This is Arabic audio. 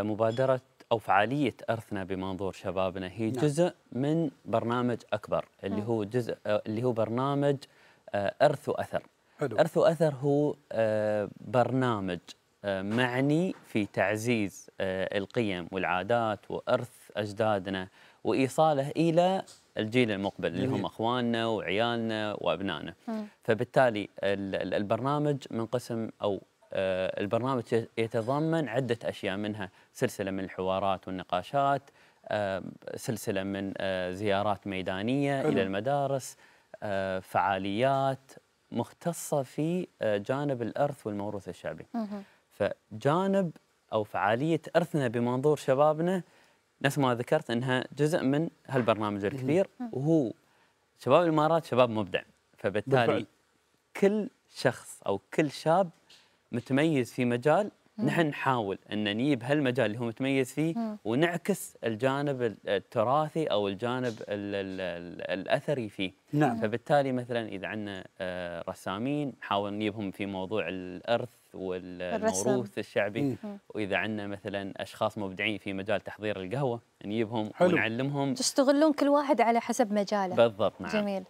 مبادرة أو فعالية أرثنا بمنظور شبابنا هي نعم. جزء من برنامج أكبر اللي نعم. هو جزء اللي هو برنامج آه، أرث وأثر حلو. أرث وأثر هو آه، برنامج آه، معني في تعزيز القيم والعادات وأرث أجدادنا وإيصاله إلى الجيل المقبل جميل. اللي هم أخواننا وعيالنا وأبنائنا فبالتالي البرنامج منقسم أو آه، البرنامج يتضمن عدة أشياء منها سلسلة من الحوارات والنقاشات آه، سلسلة من آه، زيارات ميدانية حلو. إلى المدارس فعاليات مختصة في جانب الأرث والموروث الشعبي فجانب أو فعالية أرثنا بمنظور شبابنا نفس ما ذكرت أنها جزء من هالبرنامج الكبير وهو شباب الإمارات شباب مبدع فبالتالي كل شخص أو كل شاب متميز في مجال نحن نحاول ان نجيب هالمجال اللي هو متميز فيه ونعكس الجانب التراثي او الجانب الـ الـ الـ الاثري فيه نعم. فبالتالي مثلا اذا عندنا آه، رسامين نحاول نجيبهم في موضوع الارث والموروث الشعبي مم. واذا عندنا مثلا اشخاص مبدعين في مجال تحضير القهوه نجيبهم ونعلمهم تستغلون كل واحد على حسب مجاله بالضبط نعم جميل